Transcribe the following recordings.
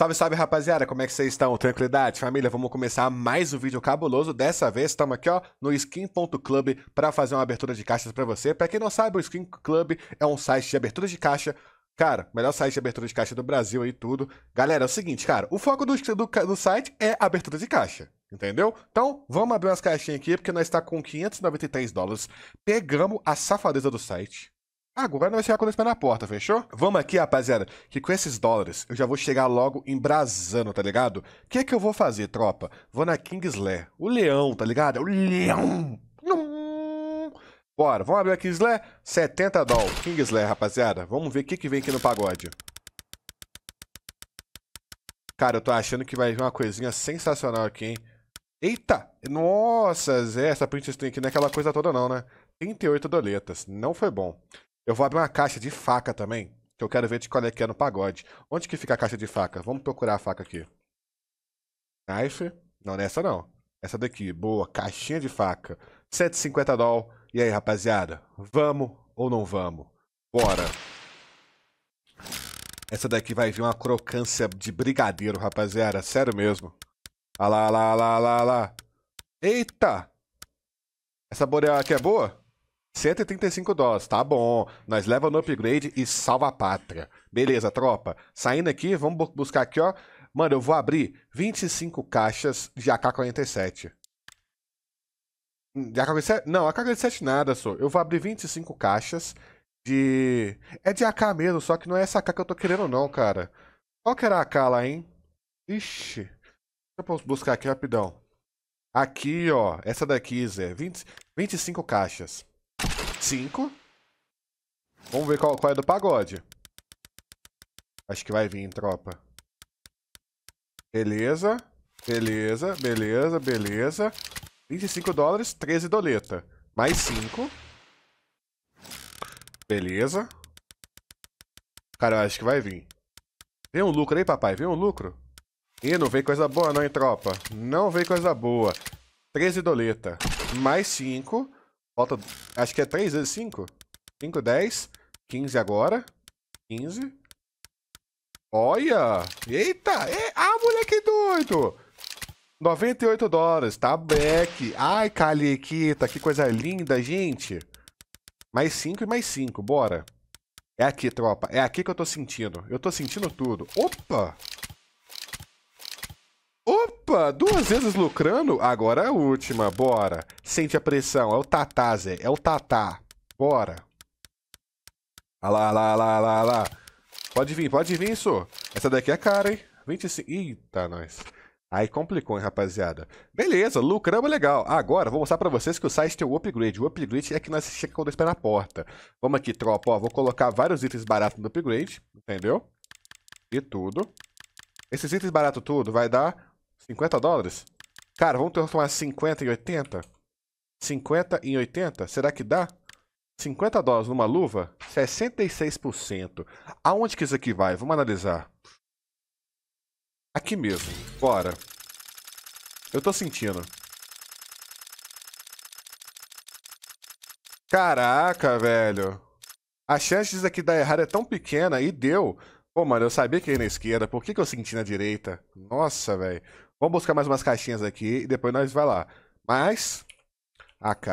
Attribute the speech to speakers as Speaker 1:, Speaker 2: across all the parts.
Speaker 1: Salve, salve, rapaziada! Como é que vocês estão? Tranquilidade? Família, vamos começar mais um vídeo cabuloso. Dessa vez, estamos aqui, ó, no Skin.club para fazer uma abertura de caixas para você. Para quem não sabe, o Skin Club é um site de abertura de caixa Cara, melhor site de abertura de caixa do Brasil aí, tudo. Galera, é o seguinte, cara, o foco do, do, do site é abertura de caixa, entendeu? Então, vamos abrir umas caixinhas aqui, porque nós está com 593 dólares. Pegamos a safadeza do site, Agora ah, vai chegar quando eu estiver na porta, fechou? Vamos aqui, rapaziada, que com esses dólares eu já vou chegar logo em Brasano, tá ligado? O que é que eu vou fazer, tropa? Vou na Kingsley. O leão, tá ligado? É o leão! Bora, vamos abrir a Slay? 70 doll. King rapaziada. Vamos ver o que, que vem aqui no pagode. Cara, eu tô achando que vai vir uma coisinha sensacional aqui, hein? Eita! Nossa, Zé, essa princess tem aqui não é aquela coisa toda não, né? 38 doletas. Não foi bom. Eu vou abrir uma caixa de faca também, que eu quero ver de qual é que é no pagode. Onde que fica a caixa de faca? Vamos procurar a faca aqui. Knife. Não, nessa não. Essa daqui. Boa. Caixinha de faca. 150 doll. E aí, rapaziada? Vamos ou não vamos? Bora. Essa daqui vai vir uma crocância de brigadeiro, rapaziada. Sério mesmo. Olha lá, olha lá, olha lá, olha lá. Eita! Essa boreal aqui é boa? 135 dólares, tá bom. Nós leva no upgrade e salva a pátria. Beleza, tropa. Saindo aqui, vamos buscar aqui, ó. Mano, eu vou abrir 25 caixas de AK-47. De AK-47? Não, AK-47 nada, só. Eu vou abrir 25 caixas de... É de AK mesmo, só que não é essa AK que eu tô querendo não, cara. Qual que era a AK lá, hein? Ixi. Deixa eu buscar aqui rapidão. Aqui, ó. Essa daqui, Zé. 20... 25 caixas. 25. Vamos ver qual, qual é do pagode. Acho que vai vir, em tropa. Beleza. Beleza, beleza, beleza. 25 dólares, 13 doleta. Mais 5. Beleza. Cara, eu acho que vai vir. Vem um lucro aí, papai. Vem um lucro. Ih, não vem coisa boa não, hein, tropa. Não vem coisa boa. 13 doleta. Mais 5. Falta, acho que é 3 vezes 5. 5, 10, 15 agora. 15. Olha! Eita! E... É, ah, moleque doido! 98 dólares, tá back. Ai, Caliquita, que coisa linda, gente. Mais 5 e mais 5, bora. É aqui, tropa. É aqui que eu tô sentindo. Eu tô sentindo tudo. Opa! Opa, duas vezes lucrando? Agora é a última, bora. Sente a pressão, é o tatá, Zé, é o tatá. Bora. Olha lá, lá, lá, olha lá. Pode vir, pode vir, isso. Essa daqui é cara, hein? 25. Eita, nós. Aí complicou, hein, rapaziada. Beleza, lucramos legal. Agora, vou mostrar pra vocês que o site tem o upgrade. O upgrade é que nós chega dois pés na porta. Vamos aqui, tropa, ó. Vou colocar vários itens baratos no upgrade, entendeu? E tudo. Esses itens baratos tudo vai dar 50 dólares? Cara, vamos transformar 50 em 80? 50 em 80? Será que dá? 50 dólares numa luva? 66%. Aonde que isso aqui vai? Vamos analisar. Aqui mesmo. Bora. Eu tô sentindo. Caraca, velho. A chance disso aqui dar errado é tão pequena e deu. Pô, mano, eu sabia que ia na esquerda. Por que, que eu senti na direita? Nossa, velho. Vamos buscar mais umas caixinhas aqui e depois nós vai lá. Mas, AK.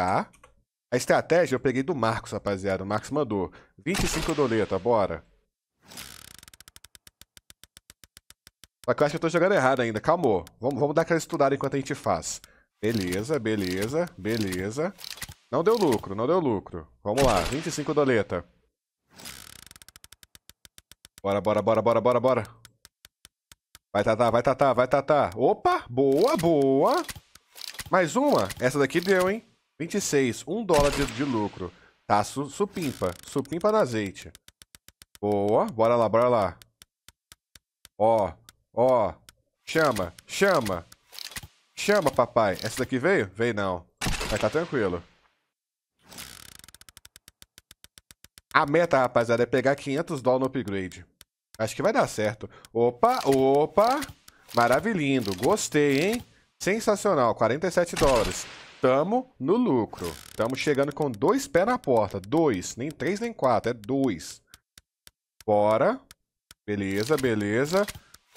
Speaker 1: A estratégia eu peguei do Marcos, rapaziada. O Marcos mandou. 25 doleta, bora. Só que eu acho que eu tô jogando errado ainda. Calmou. Vamos, vamos dar aquela estudada enquanto a gente faz. Beleza, beleza, beleza. Não deu lucro, não deu lucro. Vamos lá, 25 doleta. Bora, bora, bora, bora, bora, bora. Vai, Tatá, vai, Tatá, vai, Tatá. Opa, boa, boa. Mais uma. Essa daqui deu, hein? 26, 1 dólar de, de lucro. Tá, su, supimpa. Supimpa no azeite. Boa, bora lá, bora lá. Ó, ó. Chama, chama. Chama, papai. Essa daqui veio? Veio não. Vai tá tranquilo. A meta, rapaziada, é pegar 500 dólares no upgrade. Acho que vai dar certo. Opa, opa. Maravilhindo. Gostei, hein? Sensacional. 47 dólares. Tamo no lucro. Tamo chegando com dois pés na porta. Dois. Nem três, nem quatro. É dois. Bora. Beleza, beleza.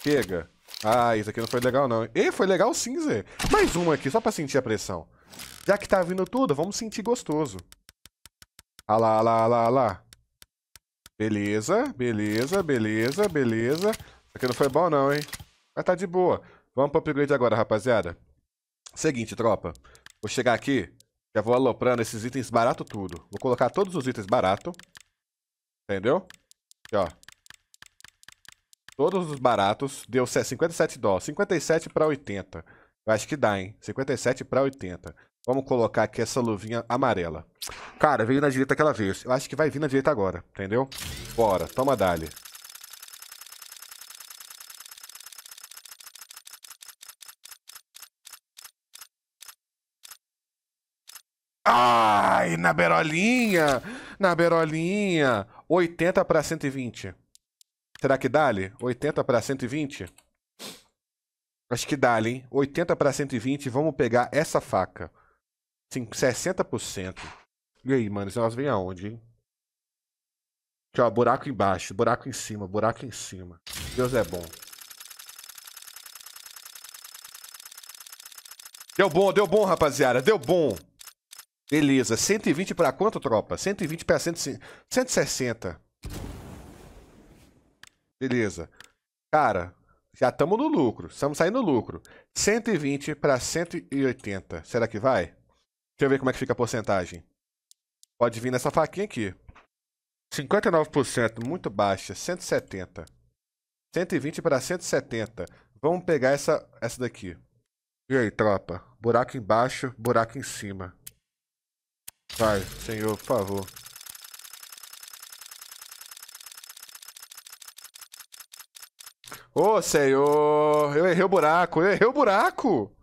Speaker 1: Pega. Ah, isso aqui não foi legal, não. E foi legal sim, Zé. Mais uma aqui, só pra sentir a pressão. Já que tá vindo tudo, vamos sentir gostoso. Ah lá, ah lá, ah lá, ah lá. Beleza, beleza, beleza, beleza. Isso aqui não foi bom não, hein? Mas tá de boa. Vamos pro upgrade agora, rapaziada. Seguinte, tropa. Vou chegar aqui, já vou aloprando esses itens barato tudo. Vou colocar todos os itens barato. Entendeu? Aqui, ó. Todos os baratos. Deu 57 dólares. 57 para 80. Eu acho que dá, hein? 57 para 80. Vamos colocar aqui essa luvinha amarela. Cara, veio na direita aquela vez. Eu acho que vai vir na direita agora, entendeu? Bora, toma dali. Ai, na berolinha! Na berolinha! 80 para 120. Será que dá ali? 80 para 120? Acho que dá hein? 80 para 120. Vamos pegar essa faca. 60%. E aí, mano, elas vêm aonde, hein? Aqui, ó, buraco embaixo, buraco em cima, buraco em cima. Deus é bom. Deu bom, deu bom, rapaziada, deu bom. Beleza, 120 pra quanto, tropa? 120 pra 150, 160. Beleza. Cara, já estamos no lucro, estamos saindo no lucro. 120 pra 180, será que vai? Deixa eu ver como é que fica a porcentagem. Pode vir nessa faquinha aqui. 59%, muito baixa. 170. 120 para 170. Vamos pegar essa, essa daqui. E aí, tropa? Buraco embaixo, buraco em cima. Vai, senhor, por favor. Ô, senhor! Eu errei o buraco, eu errei o buraco!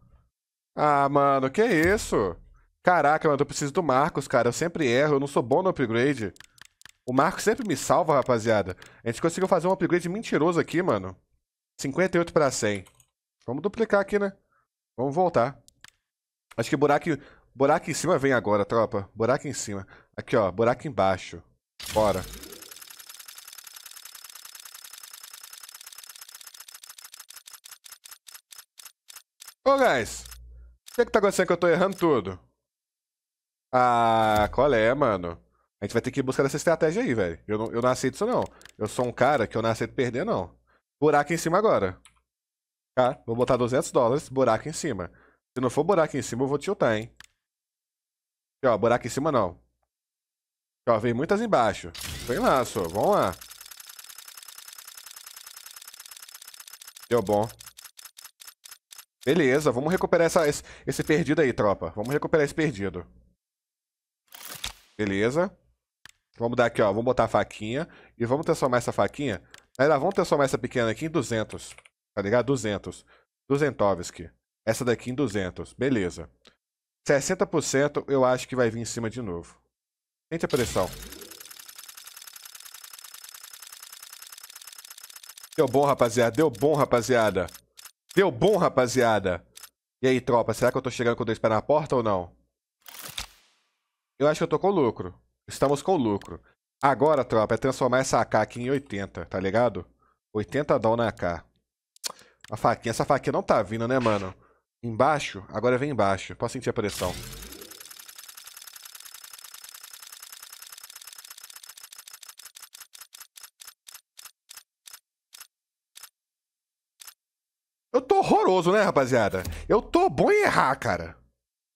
Speaker 1: Ah, mano, que isso? Caraca, mano, eu preciso do Marcos, cara. Eu sempre erro, eu não sou bom no upgrade. O Marcos sempre me salva, rapaziada. A gente conseguiu fazer um upgrade mentiroso aqui, mano. 58 pra 100. Vamos duplicar aqui, né? Vamos voltar. Acho que buraco, buraco em cima vem agora, tropa. Buraco em cima. Aqui, ó. Buraco embaixo. Bora. Ô, guys. O que, é que tá acontecendo que eu tô errando tudo? Ah, qual é, mano? A gente vai ter que buscar essa estratégia aí, velho. Eu não, eu não aceito isso, não. Eu sou um cara que eu não aceito perder, não. Buraco em cima agora. Tá? Vou botar 200 dólares, buraco em cima. Se não for buraco em cima, eu vou tiltar, hein? Aqui, ó, buraco em cima não. Aqui, ó, vem muitas embaixo. Vem lá, só. Vamos lá. Deu bom. Beleza, vamos recuperar essa, esse, esse perdido aí, tropa. Vamos recuperar esse perdido. Beleza. Vamos dar aqui, ó. Vamos botar a faquinha. E vamos transformar essa faquinha. Aí, vamos transformar essa pequena aqui em 200. Tá ligado? 200. 200 Essa daqui em 200. Beleza. 60% eu acho que vai vir em cima de novo. Sente a pressão. Deu bom, rapaziada. Deu bom, rapaziada. Deu bom, rapaziada. E aí, tropa, será que eu tô chegando com dois pés na porta ou não? Eu acho que eu tô com lucro. Estamos com lucro. Agora, tropa, é transformar essa AK aqui em 80, tá ligado? 80 doll na AK. A faquinha, essa faquinha não tá vindo, né, mano? Embaixo? Agora vem embaixo. Posso sentir a pressão. Eu tô horroroso, né, rapaziada? Eu tô bom em errar, cara.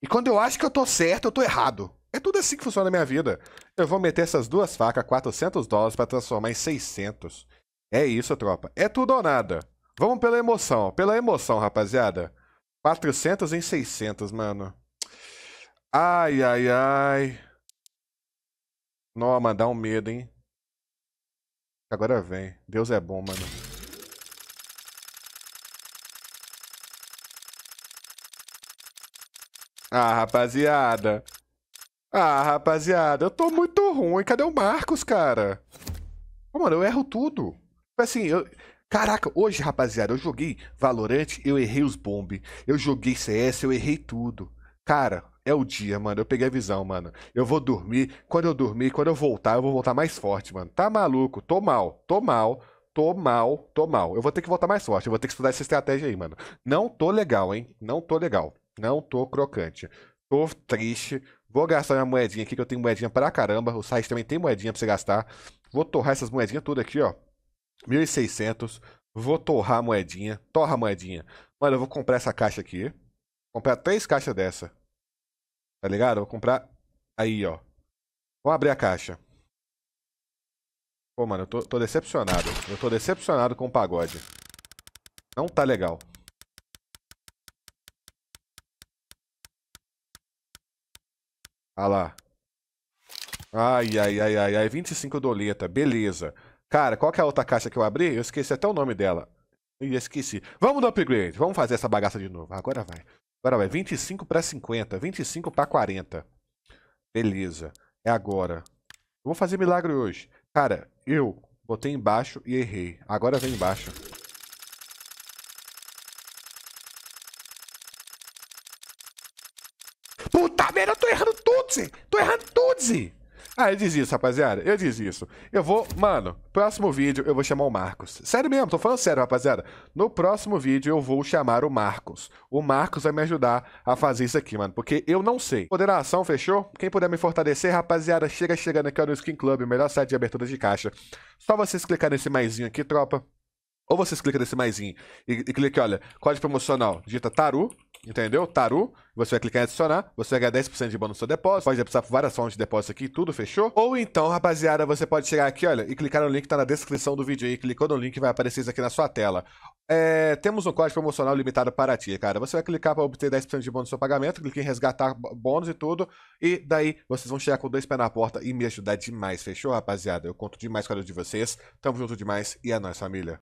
Speaker 1: E quando eu acho que eu tô certo, eu tô errado. É tudo assim que funciona na minha vida. Eu vou meter essas duas facas, 400 dólares, para transformar em 600. É isso, tropa. É tudo ou nada. Vamos pela emoção. Pela emoção, rapaziada. 400 em 600, mano. Ai, ai, ai. Nossa, dá um medo, hein? Agora vem. Deus é bom, mano. Ah, rapaziada. Ah, rapaziada, eu tô muito ruim. Cadê o Marcos, cara? Oh, mano, eu erro tudo. Assim, eu... Caraca, hoje, rapaziada, eu joguei Valorant, eu errei os bombe. Eu joguei CS, eu errei tudo. Cara, é o dia, mano. Eu peguei a visão, mano. Eu vou dormir. Quando eu dormir, quando eu voltar, eu vou voltar mais forte, mano. Tá maluco? Tô mal, tô mal, tô mal, tô mal. Eu vou ter que voltar mais forte. Eu vou ter que estudar essa estratégia aí, mano. Não tô legal, hein? Não tô legal. Não tô crocante. Tô triste Vou gastar minha moedinha aqui, que eu tenho moedinha pra caramba. O site também tem moedinha pra você gastar. Vou torrar essas moedinhas tudo aqui, ó. 1.600. Vou torrar a moedinha. Torra a moedinha. Mano, eu vou comprar essa caixa aqui. Vou comprar três caixas dessa. Tá ligado? vou comprar aí, ó. Vou abrir a caixa. Pô, mano, eu tô, tô decepcionado. Eu tô decepcionado com o pagode. Não tá legal. Ah lá. Ai, ai, ai, ai, ai. 25 doleta, beleza. Cara, qual que é a outra caixa que eu abri? Eu esqueci até o nome dela. Ih, esqueci. Vamos no upgrade. Vamos fazer essa bagaça de novo. Agora vai. Agora vai. 25 para 50. 25 para 40. Beleza. É agora. Eu vou fazer milagre hoje. Cara, eu botei embaixo e errei. Agora vem embaixo. tudo, Zé. Tô errando tudo, Zé. Ah, eu isso, rapaziada. Eu isso. Eu vou... Mano, próximo vídeo eu vou chamar o Marcos. Sério mesmo, tô falando sério, rapaziada. No próximo vídeo eu vou chamar o Marcos. O Marcos vai me ajudar a fazer isso aqui, mano. Porque eu não sei. Moderação, fechou? Quem puder me fortalecer, rapaziada, chega chegando aqui no Skin Club, o melhor site de abertura de caixa. Só vocês clicarem nesse maisinho aqui, tropa. Ou vocês clicam nesse maisinho e, e clica, olha, código promocional, digita Taru, entendeu? Taru, você vai clicar em adicionar, você vai ganhar 10% de bônus no seu depósito, pode precisar por várias formas de depósito aqui, tudo, fechou? Ou então, rapaziada, você pode chegar aqui, olha, e clicar no link que tá na descrição do vídeo aí, clicou no link vai aparecer isso aqui na sua tela. É, temos um código promocional limitado para ti, cara. Você vai clicar para obter 10% de bônus no seu pagamento, clique em resgatar bônus e tudo, e daí vocês vão chegar com dois pés na porta e me ajudar demais, fechou, rapaziada? Eu conto demais com a ajuda de vocês, tamo junto demais e é nóis, família.